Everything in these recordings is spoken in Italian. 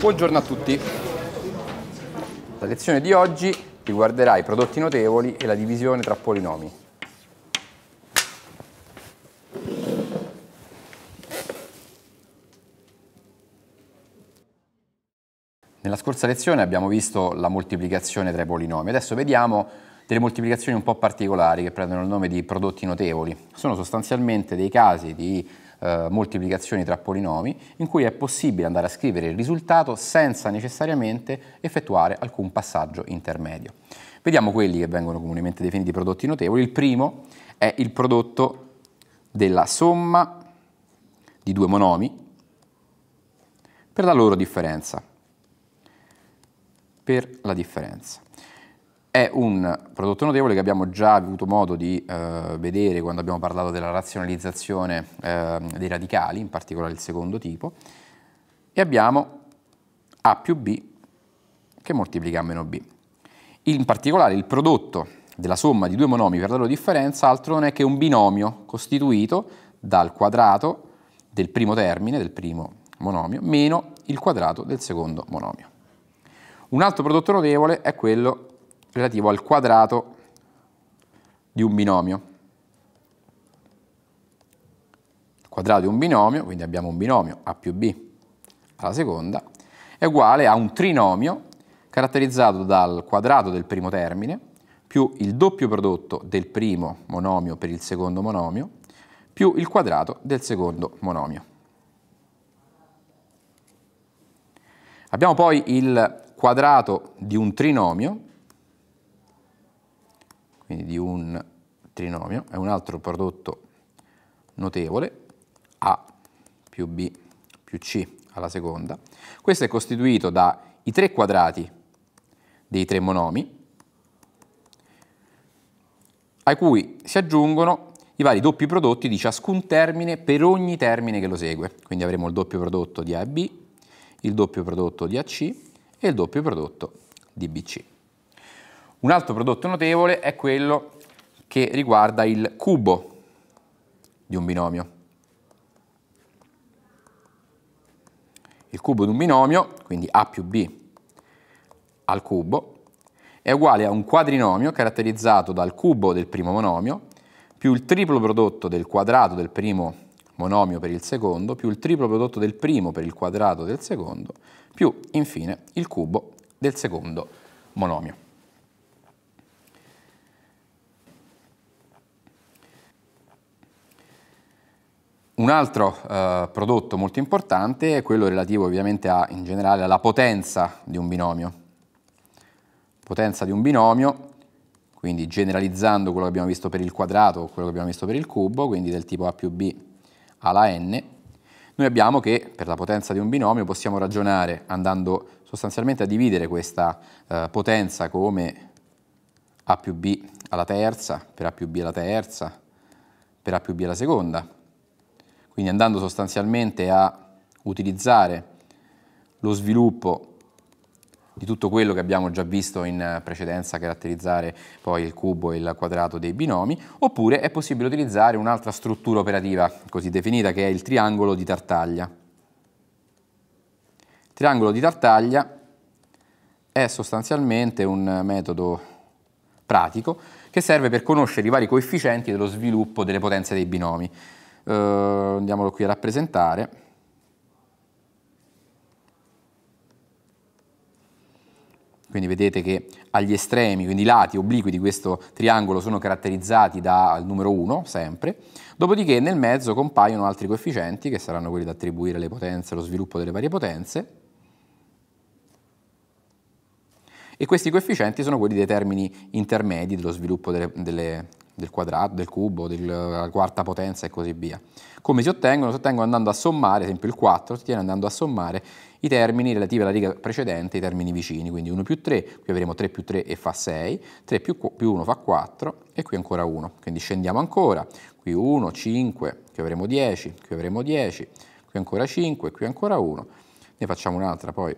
Buongiorno a tutti. La lezione di oggi riguarderà i prodotti notevoli e la divisione tra polinomi. Nella scorsa lezione abbiamo visto la moltiplicazione tra i polinomi, adesso vediamo delle moltiplicazioni un po' particolari che prendono il nome di prodotti notevoli. Sono sostanzialmente dei casi di eh, moltiplicazioni tra polinomi, in cui è possibile andare a scrivere il risultato senza necessariamente effettuare alcun passaggio intermedio. Vediamo quelli che vengono comunemente definiti prodotti notevoli. Il primo è il prodotto della somma di due monomi per la loro differenza. Per la differenza. È un prodotto notevole che abbiamo già avuto modo di eh, vedere quando abbiamo parlato della razionalizzazione eh, dei radicali, in particolare il secondo tipo, e abbiamo A più B che moltiplica A meno B. In particolare il prodotto della somma di due monomi per la loro differenza altro non è che un binomio costituito dal quadrato del primo termine, del primo monomio, meno il quadrato del secondo monomio. Un altro prodotto notevole è quello relativo al quadrato di un binomio. Il quadrato di un binomio, quindi abbiamo un binomio a più b alla seconda, è uguale a un trinomio caratterizzato dal quadrato del primo termine più il doppio prodotto del primo monomio per il secondo monomio più il quadrato del secondo monomio. Abbiamo poi il quadrato di un trinomio quindi di un trinomio, è un altro prodotto notevole, A più B più C alla seconda. Questo è costituito dai tre quadrati dei tre monomi, a cui si aggiungono i vari doppi prodotti di ciascun termine per ogni termine che lo segue. Quindi avremo il doppio prodotto di A e B, il doppio prodotto di AC e il doppio prodotto di BC. Un altro prodotto notevole è quello che riguarda il cubo di un binomio. Il cubo di un binomio, quindi a più b al cubo, è uguale a un quadrinomio caratterizzato dal cubo del primo monomio più il triplo prodotto del quadrato del primo monomio per il secondo più il triplo prodotto del primo per il quadrato del secondo più infine il cubo del secondo monomio. Un altro eh, prodotto molto importante è quello relativo ovviamente a, in generale alla potenza di un binomio. Potenza di un binomio, quindi generalizzando quello che abbiamo visto per il quadrato o quello che abbiamo visto per il cubo, quindi del tipo a più b alla n, noi abbiamo che per la potenza di un binomio possiamo ragionare andando sostanzialmente a dividere questa eh, potenza come a più b alla terza, per a più b alla terza, per a più b alla seconda, quindi andando sostanzialmente a utilizzare lo sviluppo di tutto quello che abbiamo già visto in precedenza caratterizzare poi il cubo e il quadrato dei binomi, oppure è possibile utilizzare un'altra struttura operativa così definita che è il triangolo di Tartaglia. Il triangolo di Tartaglia è sostanzialmente un metodo pratico che serve per conoscere i vari coefficienti dello sviluppo delle potenze dei binomi eh, andiamolo qui a rappresentare. Quindi vedete che agli estremi, quindi i lati obliqui di questo triangolo sono caratterizzati dal numero 1, sempre, dopodiché nel mezzo compaiono altri coefficienti che saranno quelli da attribuire alle potenze, allo sviluppo delle varie potenze, e questi coefficienti sono quelli dei termini intermedi dello sviluppo delle, delle del quadrato, del cubo, della quarta potenza e così via. Come si ottengono? Si ottengono andando a sommare, ad esempio il 4 si ottiene andando a sommare i termini relativi alla riga precedente, i termini vicini, quindi 1 più 3, qui avremo 3 più 3 e fa 6, 3 più, più 1 fa 4 e qui ancora 1, quindi scendiamo ancora, qui 1, 5, qui avremo 10, qui avremo 10, qui ancora 5, qui ancora 1, ne facciamo un'altra poi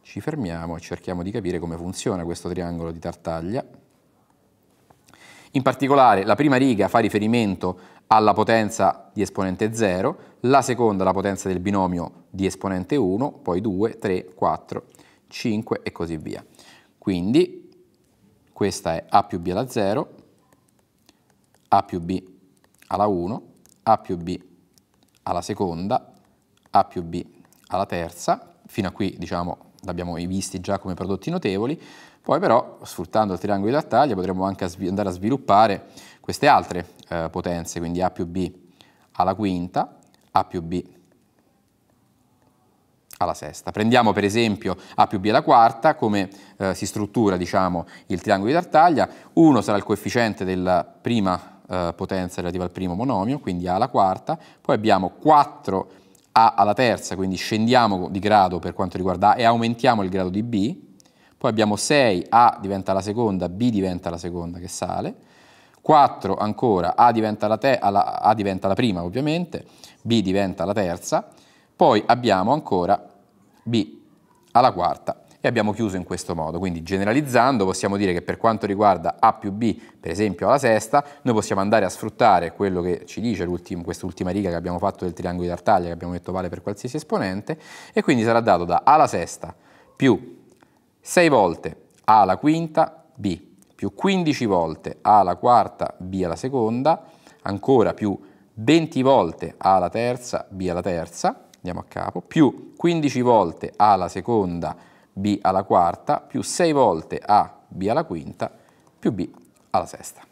ci fermiamo e cerchiamo di capire come funziona questo triangolo di tartaglia. In particolare la prima riga fa riferimento alla potenza di esponente 0, la seconda alla potenza del binomio di esponente 1, poi 2, 3, 4, 5 e così via. Quindi questa è a più b alla 0, a più b alla 1, a più b alla seconda, a più b alla terza, fino a qui diciamo l'abbiamo visti già come prodotti notevoli, poi però, sfruttando il triangolo di Lattaglia, potremmo anche andare a sviluppare queste altre eh, potenze, quindi A più B alla quinta, A più B alla sesta. Prendiamo per esempio A più B alla quarta, come eh, si struttura diciamo, il triangolo di Tartaglia, 1 sarà il coefficiente della prima eh, potenza relativa al primo monomio, quindi A alla quarta, poi abbiamo 4 A alla terza, quindi scendiamo di grado per quanto riguarda A e aumentiamo il grado di B, poi abbiamo 6, A diventa la seconda, B diventa la seconda che sale. 4 ancora, A diventa la, te, alla, A diventa la prima ovviamente, B diventa la terza. Poi abbiamo ancora B alla quarta e abbiamo chiuso in questo modo. Quindi generalizzando possiamo dire che per quanto riguarda A più B, per esempio alla sesta, noi possiamo andare a sfruttare quello che ci dice quest'ultima riga che abbiamo fatto del triangolo di Tartaglia, che abbiamo detto vale per qualsiasi esponente, e quindi sarà dato da A alla sesta più 6 volte A alla quinta B più 15 volte A alla quarta B alla seconda, ancora più 20 volte A alla terza B alla terza, andiamo a capo, più 15 volte A alla seconda B alla quarta, più 6 volte A B alla quinta, più B alla sesta.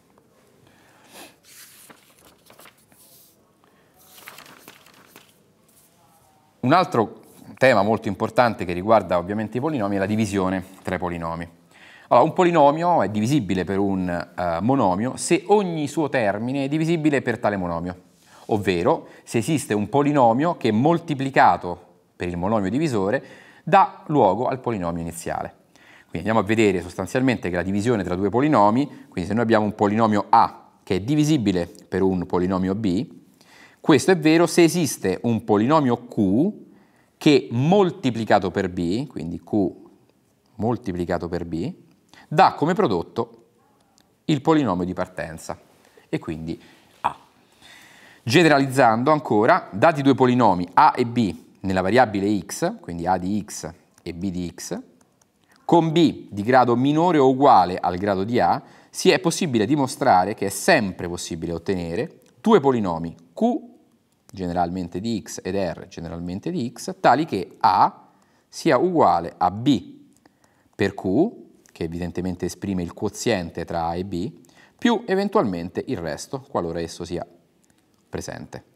Un altro tema molto importante che riguarda ovviamente i polinomi è la divisione tra i polinomi. Allora, un polinomio è divisibile per un uh, monomio se ogni suo termine è divisibile per tale monomio, ovvero se esiste un polinomio che moltiplicato per il monomio divisore dà luogo al polinomio iniziale. Quindi andiamo a vedere sostanzialmente che la divisione tra due polinomi, quindi se noi abbiamo un polinomio A che è divisibile per un polinomio B, questo è vero se esiste un polinomio Q che moltiplicato per b, quindi q moltiplicato per b, dà come prodotto il polinomio di partenza e quindi a. Generalizzando ancora, dati due polinomi a e b nella variabile x, quindi a di x e b di x, con b di grado minore o uguale al grado di a, si è possibile dimostrare che è sempre possibile ottenere due polinomi q generalmente di x ed r generalmente di x, tali che A sia uguale a B per Q, che evidentemente esprime il quoziente tra A e B, più eventualmente il resto, qualora esso sia presente.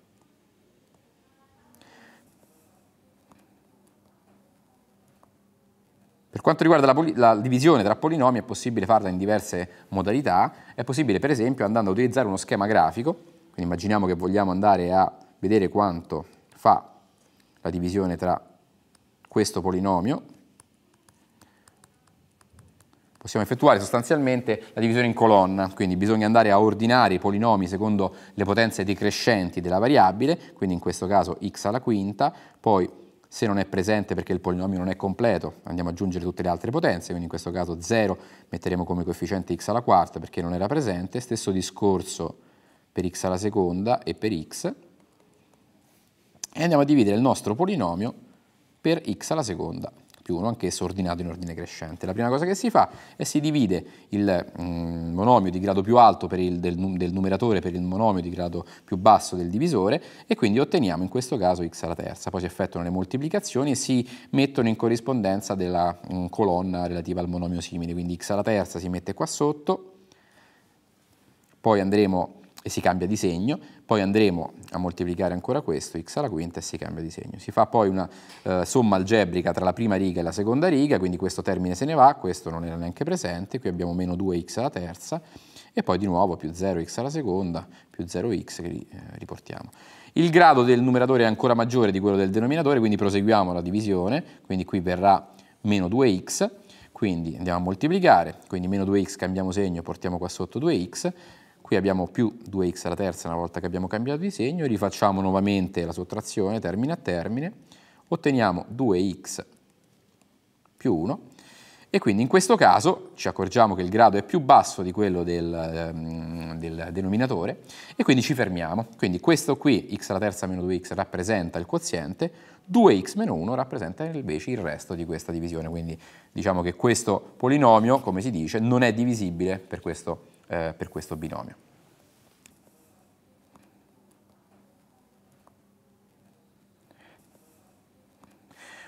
Per quanto riguarda la, la, divisione tra polinomi è possibile farla in diverse modalità, è possibile per esempio andando a utilizzare uno schema grafico, quindi immaginiamo che vogliamo andare a vedere quanto fa la divisione tra questo polinomio, possiamo effettuare sostanzialmente la divisione in colonna, quindi bisogna andare a ordinare i polinomi secondo le potenze decrescenti della variabile, quindi in questo caso x alla quinta, poi se non è presente perché il polinomio non è completo andiamo ad aggiungere tutte le altre potenze, quindi in questo caso 0 metteremo come coefficiente x alla quarta perché non era presente, stesso discorso per x alla seconda e per x, e andiamo a dividere il nostro polinomio per x alla seconda più 1, anch'esso ordinato in ordine crescente. La prima cosa che si fa è si divide il mm, monomio di grado più alto il, del, del, numeratore per il monomio di grado più basso del divisore e quindi otteniamo in questo caso x alla terza. Poi si effettuano le moltiplicazioni e si mettono in corrispondenza della mm, colonna relativa al monomio simile, quindi x alla terza si mette qua sotto, poi andremo e si cambia di segno, poi andremo a moltiplicare ancora questo, x alla quinta, e si cambia di segno. Si fa poi una eh, somma algebrica tra la prima riga e la seconda riga, quindi questo termine se ne va, questo non era neanche presente, qui abbiamo meno 2x alla terza, e poi di nuovo più 0x alla seconda, più 0x che eh, riportiamo. Il grado del numeratore è ancora maggiore di quello del denominatore, quindi proseguiamo la divisione, quindi qui verrà meno 2x, quindi andiamo a moltiplicare, quindi meno 2x cambiamo segno, portiamo qua sotto 2x, qui abbiamo più 2x alla terza una volta che abbiamo cambiato di segno, rifacciamo nuovamente la sottrazione termine a termine, otteniamo 2x più 1 e quindi in questo caso ci accorgiamo che il grado è più basso di quello del, ehm, del denominatore e quindi ci fermiamo. Quindi questo qui, x alla terza meno 2x, rappresenta il quoziente, 2x meno 1 rappresenta invece il resto di questa divisione, quindi diciamo che questo polinomio, come si dice, non è divisibile per questo eh, per questo binomio.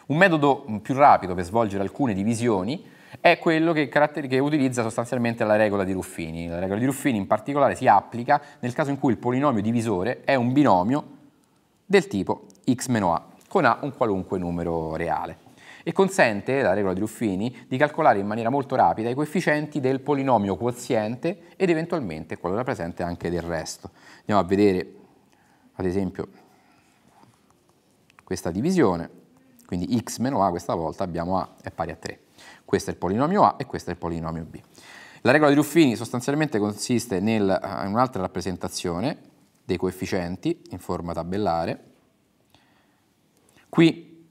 Un metodo più rapido per svolgere alcune divisioni è quello che, che, utilizza sostanzialmente la regola di Ruffini. La regola di Ruffini in particolare si applica nel caso in cui il polinomio divisore è un binomio del tipo x-a con a un qualunque numero reale e consente, la regola di Ruffini, di calcolare in maniera molto rapida i coefficienti del polinomio quoziente ed eventualmente, quello rappresente anche del resto. Andiamo a vedere, ad esempio, questa divisione, quindi x meno a questa volta abbiamo a è pari a 3. Questo è il polinomio a e questo è il polinomio b. La regola di Ruffini sostanzialmente consiste nel, eh, in un'altra rappresentazione dei coefficienti in forma tabellare. Qui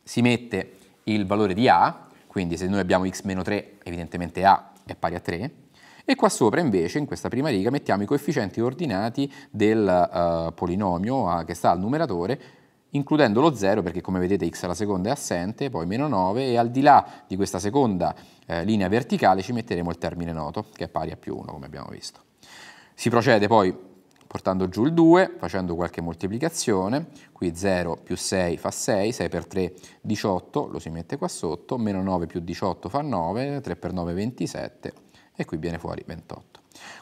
si mette il valore di a, quindi se noi abbiamo x meno 3 evidentemente a è pari a 3, e qua sopra invece, in questa prima riga, mettiamo i coefficienti ordinati del uh, polinomio a, che sta al numeratore, includendo lo 0 perché come vedete x alla seconda è assente, poi meno 9 e al di là di questa seconda eh, linea verticale ci metteremo il termine noto che è pari a più 1 come abbiamo visto. Si procede poi portando giù il 2, facendo qualche moltiplicazione, qui 0 più 6 fa 6, 6 per 3 18, lo si mette qua sotto, meno 9 più 18 fa 9, 3 per 9 27 e qui viene fuori 28.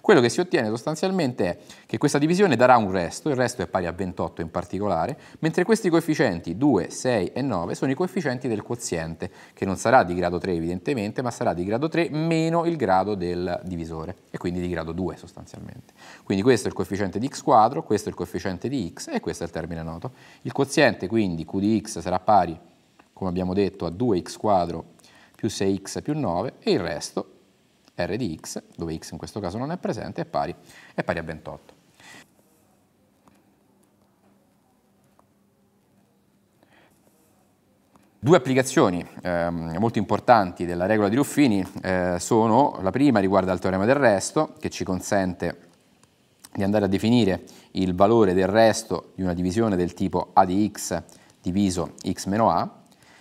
Quello che si ottiene sostanzialmente è che questa divisione darà un resto, il resto è pari a 28 in particolare, mentre questi coefficienti 2, 6 e 9 sono i coefficienti del quoziente, che non sarà di grado 3 evidentemente, ma sarà di grado 3 meno il grado del divisore, e quindi di grado 2 sostanzialmente. Quindi questo è il coefficiente di x quadro, questo è il coefficiente di x e questo è il termine noto. Il quoziente quindi q di x sarà pari, come abbiamo detto, a 2x quadro più 6x più 9 e il resto R di x, dove x in questo caso non è presente, è pari, è pari a 28. Due applicazioni eh, molto importanti della regola di Ruffini eh, sono, la prima riguarda il teorema del resto, che ci consente di andare a definire il valore del resto di una divisione del tipo a di x diviso x meno a,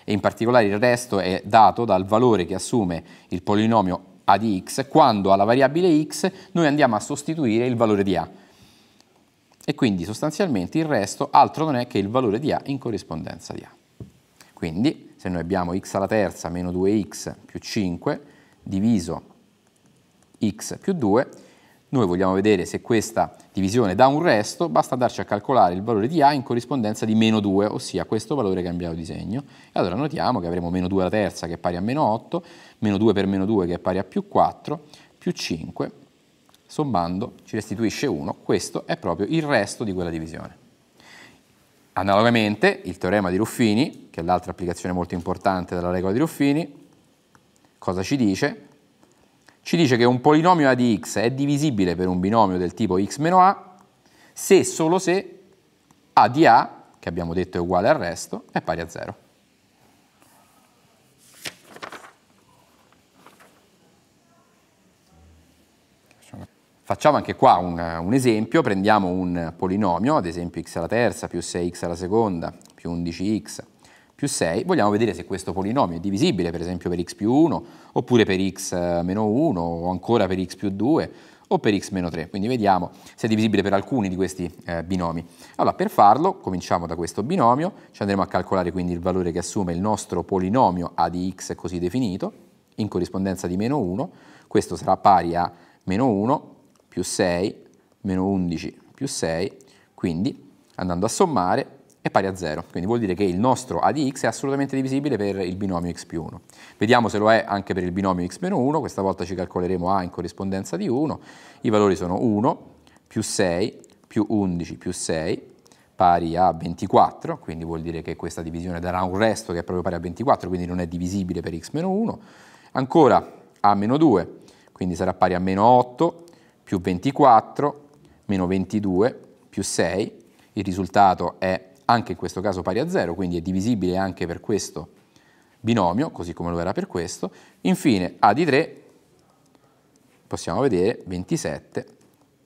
e in particolare il resto è dato dal valore che assume il polinomio a di x quando alla variabile x noi andiamo a sostituire il valore di a. E quindi sostanzialmente il resto altro non è che il valore di a in corrispondenza di a. Quindi se noi abbiamo x alla terza meno 2x più 5 diviso x più 2, noi vogliamo vedere se questa divisione dà un resto, basta andarci a calcolare il valore di A in corrispondenza di meno 2, ossia questo valore che di segno. E allora notiamo che avremo meno 2 alla terza che è pari a meno 8, meno 2 per meno 2 che è pari a più 4, più 5, sommando ci restituisce 1, questo è proprio il resto di quella divisione. Analogamente il teorema di Ruffini, che è l'altra applicazione molto importante della regola di Ruffini, cosa ci dice? ci dice che un polinomio a di x è divisibile per un binomio del tipo x meno a se e solo se a di a, che abbiamo detto è uguale al resto, è pari a 0. Facciamo anche qua un, un, esempio, prendiamo un polinomio, ad esempio x alla terza più 6x alla seconda più 11x più 6, vogliamo vedere se questo polinomio è divisibile per esempio per x più 1, oppure per x eh, meno 1, o ancora per x più 2, o per x meno 3. Quindi vediamo se è divisibile per alcuni di questi eh, binomi. Allora, per farlo, cominciamo da questo binomio, ci andremo a calcolare quindi il valore che assume il nostro polinomio a di x così definito, in corrispondenza di meno 1, questo sarà pari a meno 1 più 6, meno 11 più 6, quindi andando a sommare è pari a 0, quindi vuol dire che il nostro a di x è assolutamente divisibile per il binomio x più 1. Vediamo se lo è anche per il binomio x meno 1, questa volta ci calcoleremo a in corrispondenza di 1, i valori sono 1 più 6 più 11 più 6 pari a 24, quindi vuol dire che questa divisione darà un resto che è proprio pari a 24, quindi non è divisibile per x meno 1, ancora a meno 2, quindi sarà pari a meno 8 più 24 meno 22 più 6, il risultato è anche in questo caso pari a 0, quindi è divisibile anche per questo binomio, così come lo era per questo. Infine A di 3 possiamo vedere 27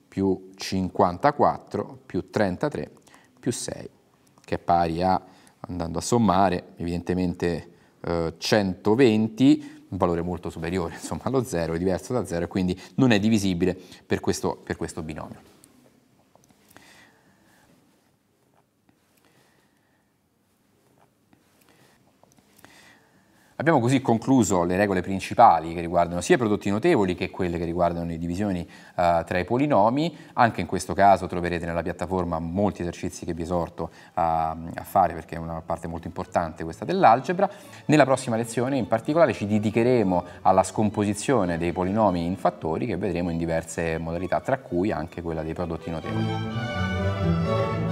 più 54 più 33 più 6, che è pari a, andando a sommare, evidentemente eh, 120, un valore molto superiore insomma, allo 0, è diverso da 0 e quindi non è divisibile per questo, per questo binomio. Abbiamo così concluso le regole principali che riguardano sia i prodotti notevoli che quelle che riguardano le divisioni eh, tra i polinomi. Anche in questo caso troverete nella piattaforma molti esercizi che vi esorto a, a fare perché è una parte molto importante questa dell'algebra. Nella prossima lezione in particolare ci dedicheremo alla scomposizione dei polinomi in fattori che vedremo in diverse modalità, tra cui anche quella dei prodotti notevoli.